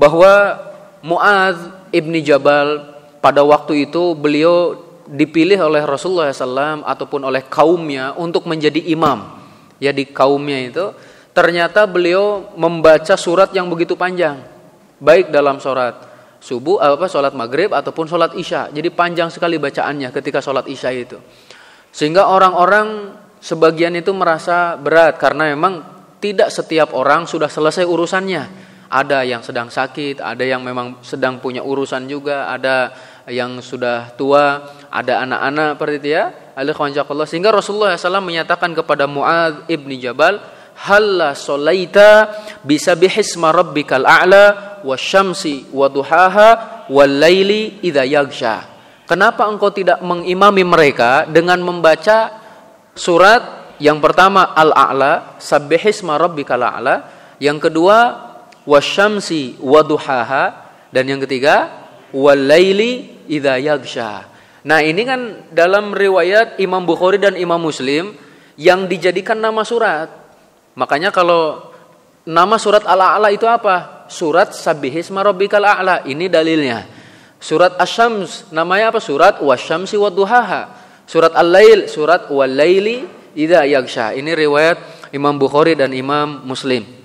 bahwa Muaz ibni Jabal pada waktu itu beliau dipilih oleh Rasulullah SAW ataupun oleh kaumnya untuk menjadi imam. Ya di kaumnya itu ternyata beliau membaca surat yang begitu panjang, baik dalam surat subuh apa sholat maghrib ataupun sholat isya jadi panjang sekali bacaannya ketika sholat isya itu sehingga orang-orang sebagian itu merasa berat karena memang tidak setiap orang sudah selesai urusannya ada yang sedang sakit, ada yang memang sedang punya urusan juga, ada yang sudah tua, ada anak-anak seperti itu ya. Alhamdulillah sehingga Rasulullah SAW menyatakan kepada Muad ibni Jabal, "Halla solaita bisa bihisma rabbikal a'la wa syamsi wa duhaha wa layli idha yagsha. Kenapa engkau tidak mengimami mereka dengan membaca surat yang pertama Al-A'la, Sabbihisma rabbikal a'la, yang kedua wasyamsi waduhaha dan yang ketiga walaili idza yaghsha. Nah, ini kan dalam riwayat Imam Bukhari dan Imam Muslim yang dijadikan nama surat. Makanya kalau nama surat ala ala itu apa? Surat sabihis marobikal A'la. Ini dalilnya. Surat asy namanya apa? Surat Wasyamsi waduhaha. Surat Al-Lail, surat Walaili idza yaghsha. Ini riwayat Imam Bukhari dan Imam Muslim.